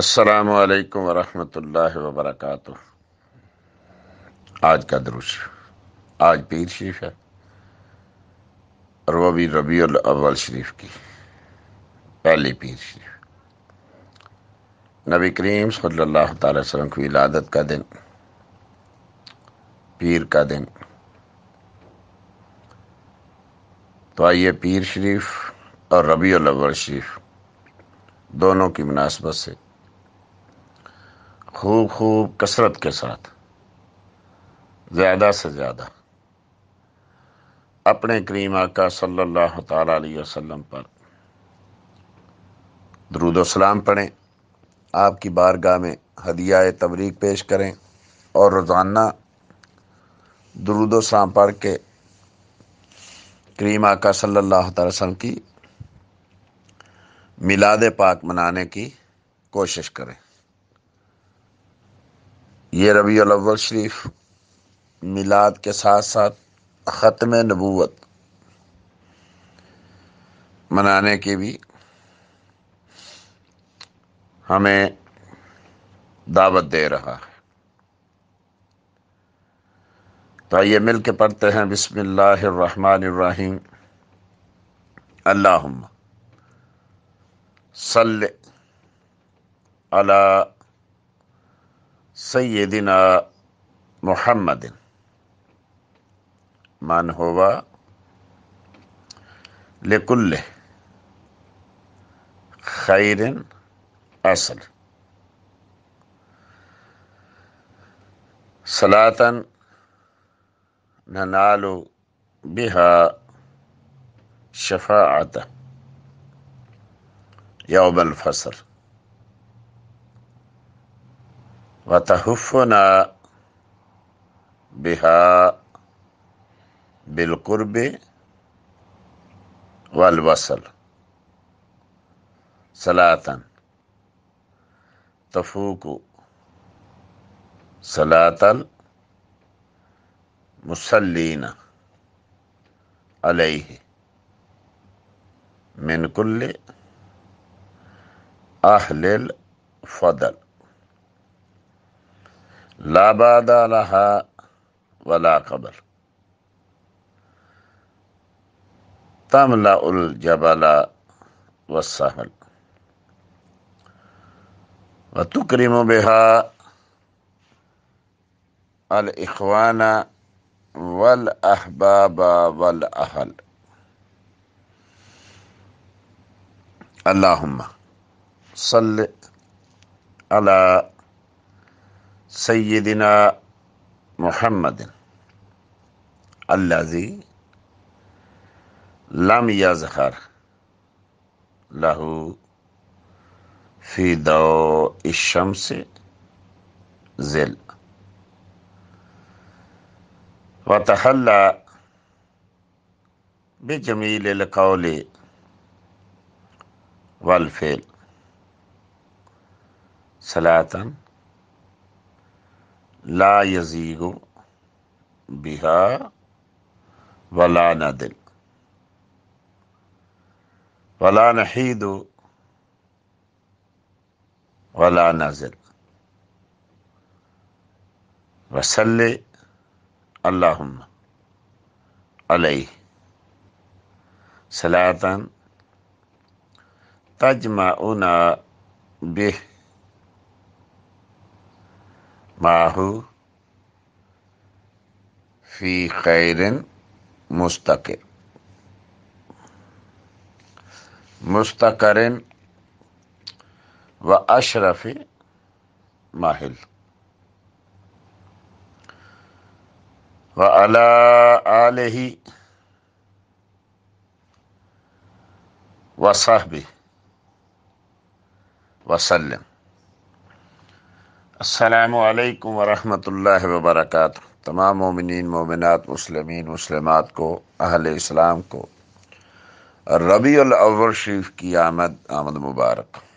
السلام علیکم ورحمۃ اللہ وبرکاتہ آج کا درش آج پیر شریف ہے روبی ربیع الاول شریف کی پہلی پیر شریف نبی کریم صلی اللہ تعالی وسلم کی ولادت کا دن پیر کا دن تو آئیے پیر شریف اور ربیع الاول شریف دونوں کی مناسبت سے خوب خوب کثرت کے ساتھ زیادہ سے زیادہ اپنے کریم آکا صلی اللہ تعالیٰ علیہ وسلم پر درود و سلام پڑھیں آپ کی بارگاہ میں ہدیہ تبریک پیش کریں اور روزانہ درود و سلام پڑھ کے کریم آکا صلی اللہ تعالی وسلم کی میلاد پاک منانے کی کوشش کریں یہ ربیع الاول شریف میلاد کے ساتھ ساتھ ختم نبوت منانے کی بھی ہمیں دعوت دے رہا ہے تو آئیے مل کے پڑھتے ہیں بسم اللہ الرحمن الرحیم اللہ صلی اللہ سيدنا محمد من هو لكل خير أصل صلاة ننال بها شفاعة يوم الفصل وتهفنا بها بالقرب والوصل صلاة تفوق صلاة المصلين عليه من كل أهل الفضل لا بعد لها ولا قبل تملأ الجبل والسهل وتكرم بها الإخوان والأحباب والأهل اللهم صل على سيدنا محمد الذي لم يظهر له في ضوء الشمس زل وتحلى بجميل القول والفعل صلاة لا بہا ولا ولا ولا نحید وسل اللہ علیہ سلاتن تجمعنا به معه في خير مستقر مستقر وأشرف ماهل وعلى آله وصحبه وسلم السلام علیکم ورحمۃ اللہ وبرکاتہ تمام مومنین مومنات مسلمین مسلمات کو اہل اسلام کو ربیع الاول شریف کی آمد آمد مبارک